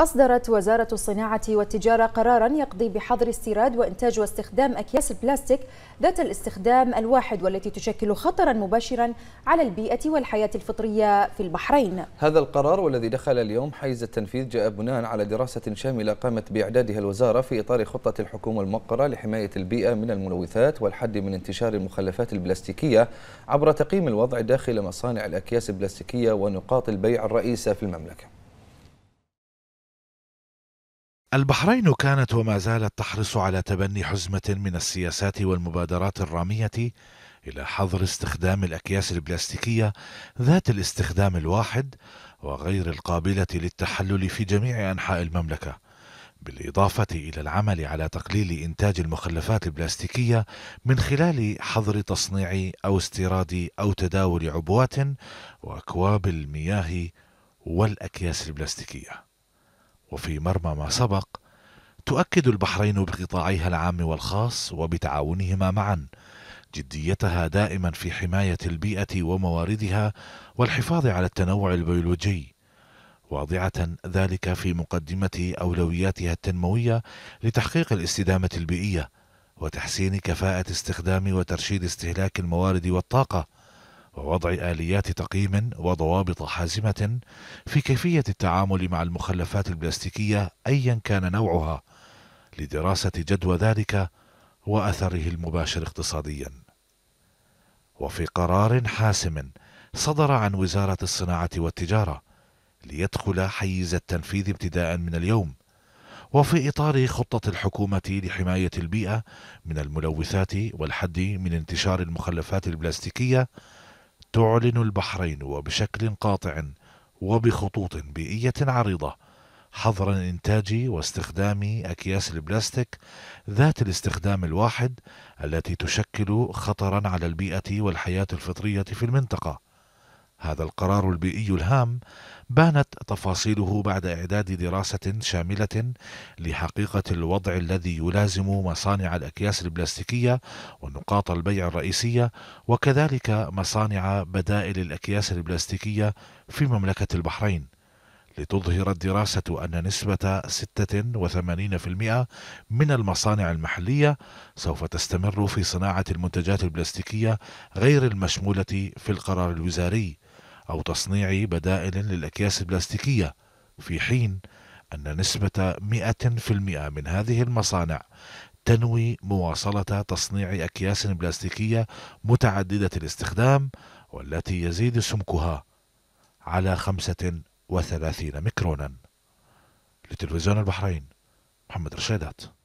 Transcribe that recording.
أصدرت وزارة الصناعة والتجارة قرارا يقضي بحظر استيراد وإنتاج واستخدام أكياس البلاستيك ذات الاستخدام الواحد والتي تشكل خطرا مباشرا على البيئة والحياة الفطرية في البحرين هذا القرار والذي دخل اليوم حيز التنفيذ جاء بناء على دراسة شاملة قامت بإعدادها الوزارة في إطار خطة الحكومة الموقرة لحماية البيئة من الملوثات والحد من انتشار المخلفات البلاستيكية عبر تقييم الوضع داخل مصانع الأكياس البلاستيكية ونقاط البيع الرئيسة في المملكة البحرين كانت وما زالت تحرص على تبني حزمة من السياسات والمبادرات الرامية إلى حظر استخدام الأكياس البلاستيكية ذات الاستخدام الواحد وغير القابلة للتحلل في جميع أنحاء المملكة، بالإضافة إلى العمل على تقليل إنتاج المخلفات البلاستيكية من خلال حظر تصنيع أو استيراد أو تداول عبوات وأكواب المياه والأكياس البلاستيكية. وفي مرمى ما سبق تؤكد البحرين بقطاعيها العام والخاص وبتعاونهما معا جديتها دائما في حماية البيئة ومواردها والحفاظ على التنوع البيولوجي واضعة ذلك في مقدمة أولوياتها التنموية لتحقيق الاستدامة البيئية وتحسين كفاءة استخدام وترشيد استهلاك الموارد والطاقة ووضع آليات تقييم وضوابط حازمة في كيفية التعامل مع المخلفات البلاستيكية أيا كان نوعها لدراسة جدوى ذلك وأثره المباشر اقتصاديا. وفي قرار حاسم صدر عن وزارة الصناعة والتجارة ليدخل حيز التنفيذ ابتداء من اليوم وفي إطار خطة الحكومة لحماية البيئة من الملوثات والحد من انتشار المخلفات البلاستيكية تعلن البحرين وبشكل قاطع وبخطوط بيئية عريضة حظر إنتاج واستخدام أكياس البلاستيك ذات الاستخدام الواحد التي تشكل خطرا على البيئة والحياة الفطرية في المنطقة هذا القرار البيئي الهام بانت تفاصيله بعد إعداد دراسة شاملة لحقيقة الوضع الذي يلازم مصانع الأكياس البلاستيكية ونقاط البيع الرئيسية وكذلك مصانع بدائل الأكياس البلاستيكية في مملكة البحرين لتظهر الدراسة أن نسبة 86% من المصانع المحلية سوف تستمر في صناعة المنتجات البلاستيكية غير المشمولة في القرار الوزاري أو تصنيع بدائل للأكياس البلاستيكية في حين أن نسبة 100% من هذه المصانع تنوي مواصلة تصنيع أكياس بلاستيكية متعددة الاستخدام والتي يزيد سمكها على 35 ميكرونا لتلفزيون البحرين محمد رشيدات